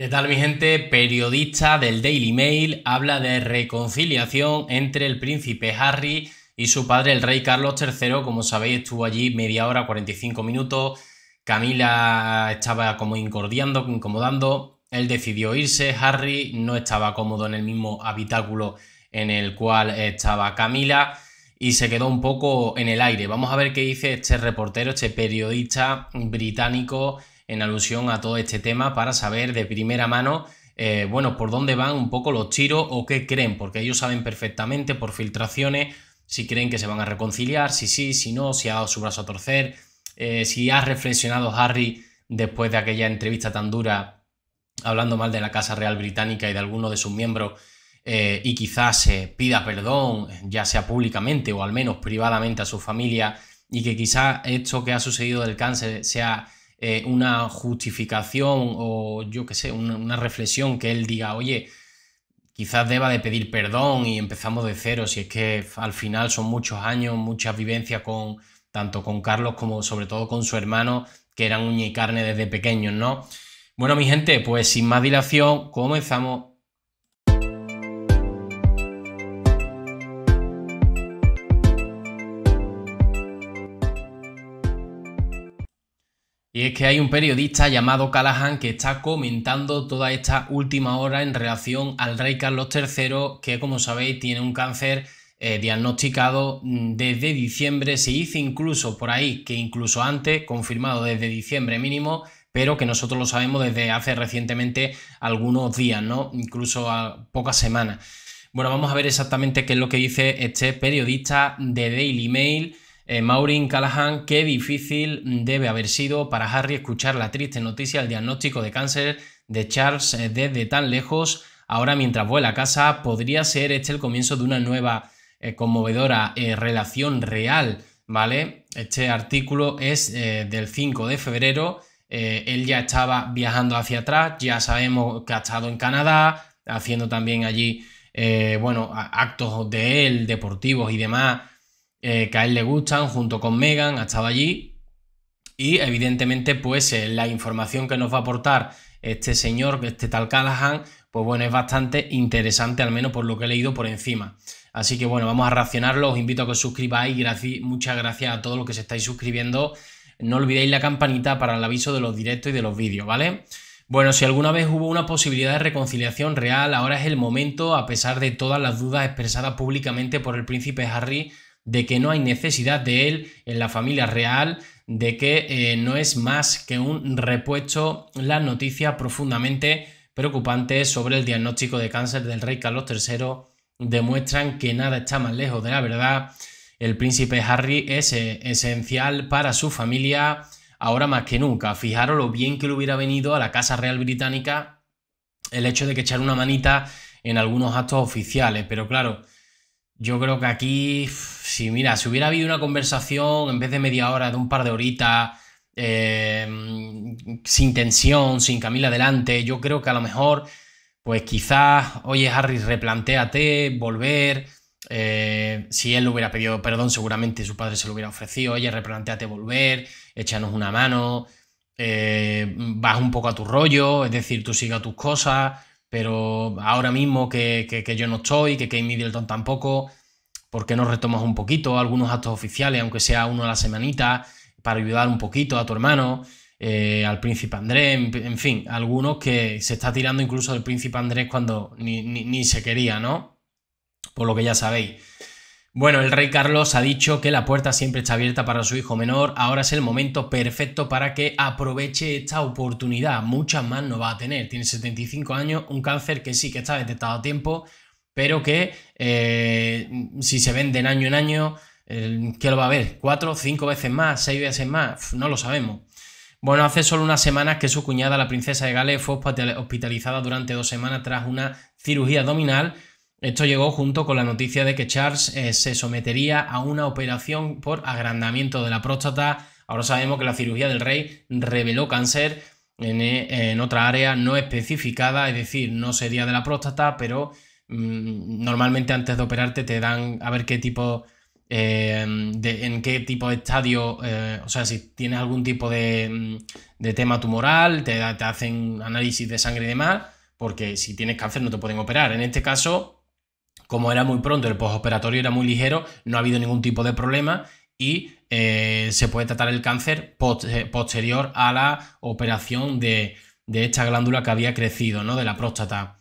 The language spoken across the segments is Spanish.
¿Qué tal mi gente? Periodista del Daily Mail habla de reconciliación entre el príncipe Harry y su padre el rey Carlos III. Como sabéis estuvo allí media hora, 45 minutos. Camila estaba como incordiando, incomodando. Él decidió irse. Harry no estaba cómodo en el mismo habitáculo en el cual estaba Camila y se quedó un poco en el aire. Vamos a ver qué dice este reportero, este periodista británico en alusión a todo este tema para saber de primera mano eh, bueno, por dónde van un poco los tiros o qué creen, porque ellos saben perfectamente por filtraciones si creen que se van a reconciliar, si sí, si no, si ha dado su brazo a torcer, eh, si ha reflexionado Harry después de aquella entrevista tan dura hablando mal de la Casa Real Británica y de alguno de sus miembros eh, y quizás se pida perdón, ya sea públicamente o al menos privadamente a su familia y que quizás esto que ha sucedido del cáncer sea eh, una justificación o yo qué sé, una, una reflexión que él diga, oye, quizás deba de pedir perdón y empezamos de cero, si es que al final son muchos años, muchas vivencias con tanto con Carlos como sobre todo con su hermano, que eran uña y carne desde pequeños, ¿no? Bueno, mi gente, pues sin más dilación, comenzamos Y es que hay un periodista llamado Callahan que está comentando toda esta última hora en relación al rey Carlos III, que como sabéis tiene un cáncer eh, diagnosticado mm, desde diciembre, se dice incluso por ahí, que incluso antes, confirmado desde diciembre mínimo, pero que nosotros lo sabemos desde hace recientemente algunos días, ¿no? Incluso a pocas semanas. Bueno, vamos a ver exactamente qué es lo que dice este periodista de Daily Mail eh, Maureen Callahan, qué difícil debe haber sido para Harry escuchar la triste noticia del diagnóstico de cáncer de Charles eh, desde tan lejos. Ahora mientras vuela a casa, podría ser este el comienzo de una nueva eh, conmovedora relación real, ¿vale? Este artículo es del 5 de febrero. él ya estaba viajando hacia atrás, ya sabemos que ha estado en Canadá, haciendo también allí, bueno, actos de él, deportivos y demás eh, que a él le gustan, junto con Megan, ha estado allí. Y evidentemente, pues eh, la información que nos va a aportar este señor, este tal Callahan, pues bueno, es bastante interesante, al menos por lo que he leído por encima. Así que bueno, vamos a racionarlo. Os invito a que os suscribáis. Gracias, muchas gracias a todos los que se estáis suscribiendo. No olvidéis la campanita para el aviso de los directos y de los vídeos, ¿vale? Bueno, si alguna vez hubo una posibilidad de reconciliación real, ahora es el momento, a pesar de todas las dudas expresadas públicamente por el príncipe Harry de que no hay necesidad de él en la familia real, de que eh, no es más que un repuesto la noticia profundamente preocupante sobre el diagnóstico de cáncer del rey Carlos III demuestran que nada está más lejos de la verdad. El príncipe Harry es eh, esencial para su familia ahora más que nunca. Fijaros lo bien que le hubiera venido a la Casa Real Británica el hecho de que echar una manita en algunos actos oficiales, pero claro, yo creo que aquí si mira, si hubiera habido una conversación en vez de media hora, de un par de horitas, em, sin tensión, sin Camila adelante, yo creo que a lo mejor, pues quizás, oye Harry, replantéate, volver. Eh, si él lo hubiera pedido perdón, seguramente su padre se lo hubiera ofrecido. Oye, replanteate volver, échanos una mano, eh, vas un poco a tu rollo, es decir, tú sigas tus cosas, pero ahora mismo que, que yo no estoy, que Kate Middleton tampoco, ¿por qué no retomas un poquito algunos actos oficiales, aunque sea uno a la semanita, para ayudar un poquito a tu hermano, eh, al príncipe Andrés, en, fin, algunos que se está tirando incluso del príncipe Andrés cuando ni, ni se quería, ¿no? Por lo que ya sabéis. Bueno, el rey Carlos ha dicho que la puerta siempre está abierta para su hijo menor, ahora es el momento perfecto para que aproveche esta oportunidad, muchas más no va a tener, tiene 75 años, un cáncer que sí que está detectado a tiempo, pero que eh, si se venden año en año, ¿qué lo va a haber? ¿Cuatro, cinco veces más, seis veces más? No lo sabemos. Bueno, hace solo unas semanas que su cuñada, la princesa de Gales, fue hospitalizada durante dos semanas tras una cirugía abdominal. Esto llegó junto con la noticia de que Charles eh, se sometería a una operación por agrandamiento de la próstata. Ahora sabemos que la cirugía del rey reveló cáncer en, eh, en otra área no especificada, es decir, no sería de la próstata, pero Mm, normalmente antes de operarte te dan a ver qué tipo, eh, de, en qué tipo de estadio, eh, o sea, si tienes algún tipo de, mm, tema tumoral, te, hacen análisis de sangre y demás, porque si tienes cáncer no te pueden operar. En este caso, como era muy pronto, el postoperatorio era muy ligero, no ha habido ningún tipo de problema y eh, se puede tratar el cáncer posterior a la operación de, de esta glándula que había crecido, ¿no? De la próstata.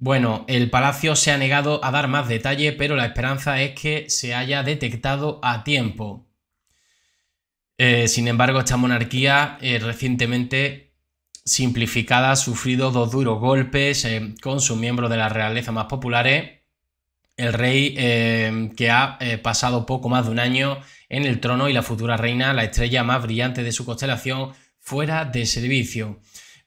Bueno, el Palacio se ha negado a dar más detalle, pero la esperanza es que se haya detectado a tiempo. Eh, sin embargo, esta monarquía eh, recientemente simplificada ha sufrido dos duros golpes eh, con sus miembros de la realeza más populares. El rey, que ha pasado poco más de un año en el trono, y la futura reina, la estrella más brillante de su constelación, fuera de servicio.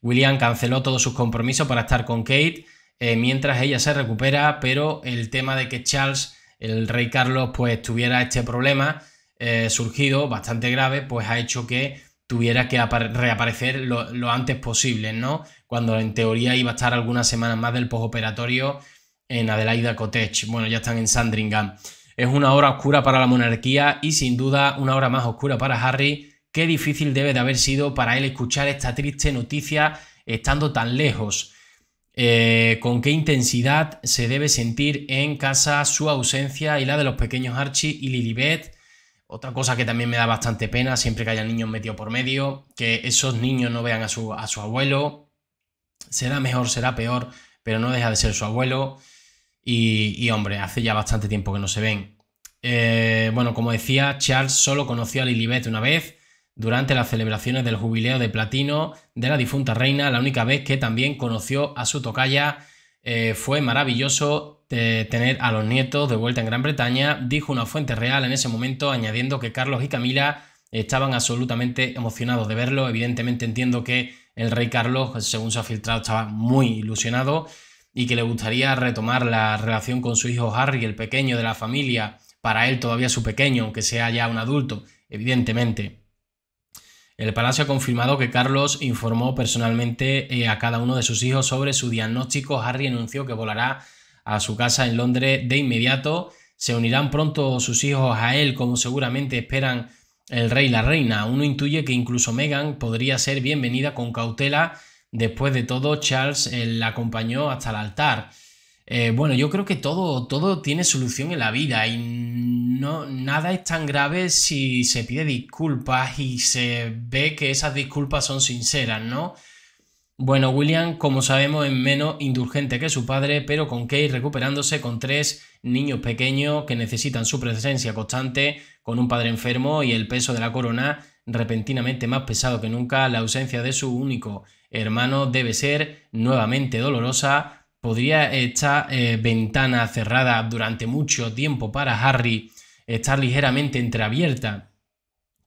William canceló todos sus compromisos para estar con Kate eh, mientras ella se recupera, pero el tema de que Charles, el rey Carlos, pues tuviera este problema eh, surgido bastante grave, pues ha hecho que tuviera que reaparecer lo, antes posible, ¿no? Cuando en teoría iba a estar algunas semanas más del posoperatorio en Adelaida Cottage. Bueno, ya están en Sandringham. Es una hora oscura para la monarquía y sin duda una hora más oscura para Harry. Qué difícil debe de haber sido para él escuchar esta triste noticia estando tan lejos. Eh, con qué intensidad se debe sentir en casa su ausencia y la de los pequeños Archie y Lilibet. Otra cosa que también me da bastante pena, siempre que haya niños metidos por medio, que esos niños no vean a su, abuelo. Será mejor, será peor, pero no deja de ser su abuelo. Y, hombre, hace ya bastante tiempo que no se ven. Eh, bueno, como decía, Charles solo conoció a Lilibet una vez durante las celebraciones del jubileo de platino de la difunta reina, la única vez que también conoció a su tocaya. Eh, fue maravilloso tener a los nietos de vuelta en Gran Bretaña, dijo una fuente real en ese momento, añadiendo que Carlos y Camila estaban absolutamente emocionados de verlo. Evidentemente entiendo que el rey Carlos, según se ha filtrado, estaba muy ilusionado y que le gustaría retomar la relación con su hijo Harry, el pequeño de la familia, para él todavía su pequeño, aunque sea ya un adulto, evidentemente. El Palacio ha confirmado que Carlos informó personalmente eh, a cada uno de sus hijos sobre su diagnóstico. Harry anunció que volará a su casa en Londres de inmediato. Se unirán pronto sus hijos a él, como seguramente esperan el rey y la reina. Uno intuye que incluso Meghan podría ser bienvenida con cautela. Después de todo, Charles eh, la acompañó hasta el altar. Eh, bueno, yo creo que todo, todo tiene solución en la vida y no, nada es tan grave si se pide disculpas y se ve que esas disculpas son sinceras, ¿no? Bueno, William, como sabemos, es menos indulgente que su padre, pero con Kate recuperándose con tres niños pequeños que necesitan su presencia constante, con un padre enfermo y el peso de la corona repentinamente más pesado que nunca, la ausencia de su único hermano debe ser nuevamente dolorosa podría esta eh, ventana cerrada durante mucho tiempo para Harry, estar ligeramente entreabierta.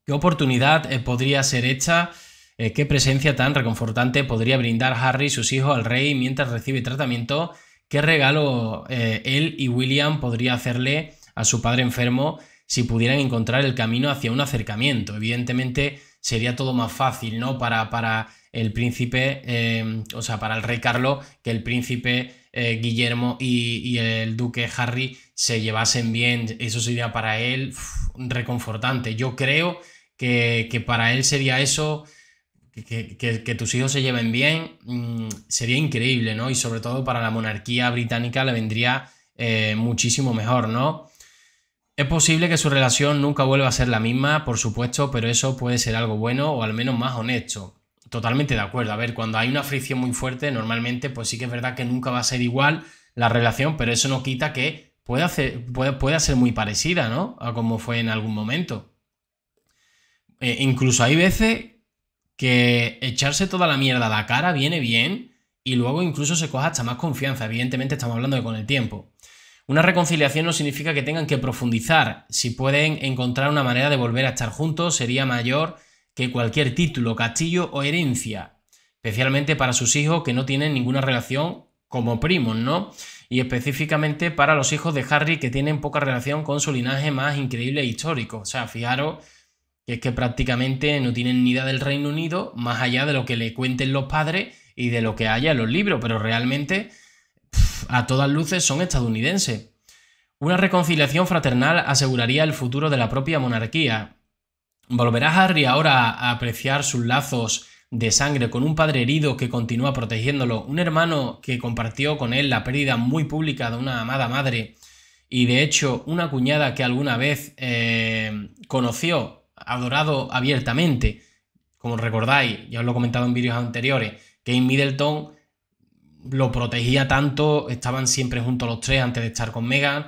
¿Qué oportunidad eh, podría ser esta? Eh, ¿Qué presencia tan reconfortante podría brindar Harry y sus hijos al rey mientras recibe tratamiento? ¿Qué regalo él y William podría hacerle a su padre enfermo si pudieran encontrar el camino hacia un acercamiento? Evidentemente, sería todo más fácil, ¿no? Para, el príncipe, em, o sea, para el rey Carlos, que el príncipe eh, Guillermo y, el duque Harry se llevasen bien. Eso sería para él reconfortante. Yo creo que, para él sería eso. Que, tus hijos se lleven bien mm, sería increíble, ¿no? Y sobre todo para la monarquía británica le vendría eh, muchísimo mejor, ¿no? Es posible que su relación nunca vuelva a ser la misma, por supuesto, pero eso puede ser algo bueno o al menos más honesto. Totalmente de acuerdo. A ver, cuando hay una fricción muy fuerte, normalmente pues sí que es verdad que nunca va a ser igual la relación, pero eso no quita que pueda, ser muy parecida, ¿no? A como fue en algún momento. Eh, incluso hay veces que echarse toda la mierda a la cara viene bien y luego incluso se coja hasta más confianza. Evidentemente estamos hablando de con el tiempo. Una reconciliación no significa que tengan que profundizar. Si pueden encontrar una manera de volver a estar juntos, sería mayor que cualquier título, castillo o herencia, especialmente para sus hijos que no tienen ninguna relación como primos, ¿no? Y específicamente para los hijos de Harry que tienen poca relación con su linaje más increíble e histórico. O sea, fijaros que es que prácticamente no tienen ni idea del Reino Unido, más allá de lo que le cuenten los padres y de lo que haya en los libros, pero realmente a todas luces son estadounidenses. Una reconciliación fraternal aseguraría el futuro de la propia monarquía. ¿Volverá Harry ahora a apreciar sus lazos de sangre con un padre herido que continúa protegiéndolo, un hermano que compartió con él la pérdida muy pública de una amada madre y de hecho una cuñada que alguna vez eh, conoció, adorado abiertamente? Como recordáis, ya os lo he comentado en vídeos anteriores, Kate Middleton lo protegía tanto, estaban siempre juntos los tres antes de estar con Megan,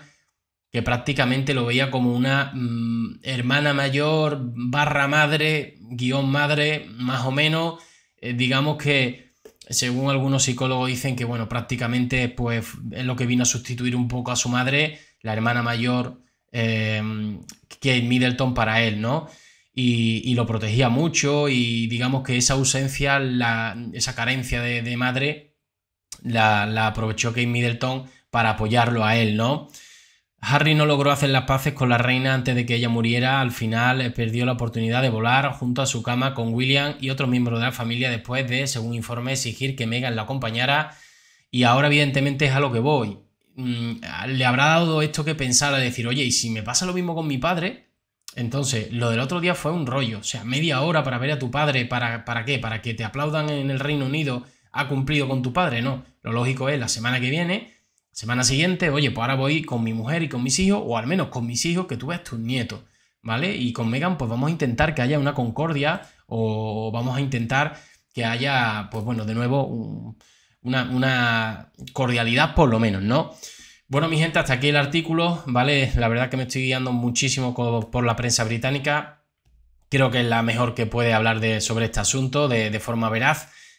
que prácticamente lo veía como una mm, hermana mayor, barra madre, guión madre, más o menos. Eh, digamos que, según algunos psicólogos dicen que, bueno, prácticamente pues, es lo que vino a sustituir un poco a su madre, la hermana mayor, eh, ...que Kate Middleton para él, ¿no? Y, lo protegía mucho y digamos que esa ausencia, la, esa carencia de madre, la, aprovechó Kate Middleton para apoyarlo a él, ¿no? Harry no logró hacer las paces con la reina antes de que ella muriera. Al final eh, perdió la oportunidad de volar junto a su cama con William y otros miembros de la familia después de, según informe, exigir que megan la acompañara. Y ahora, evidentemente, es a lo que voy. Mm, Le habrá dado esto que pensar a decir, oye, y si me pasa lo mismo con mi padre. Entonces, lo del otro día fue un rollo. O sea, media hora para ver a tu padre. ¿Para, para qué? ¿Para que te aplaudan en el Reino Unido? ¿Ha cumplido con tu padre? No lo lógico es la semana que viene, semana siguiente, oye, pues ahora voy con mi mujer y con mis hijos, o al menos con mis hijos, que tú ves tus nietos, ¿vale? Y con Megan, pues vamos a intentar que haya una concordia o vamos a intentar que haya, pues bueno, de nuevo, una, cordialidad por lo menos, ¿no? Bueno, mi gente, hasta aquí el artículo, ¿vale? La verdad que me estoy guiando muchísimo por la prensa británica. Creo que es la mejor que puede hablar de, sobre este asunto de forma veraz.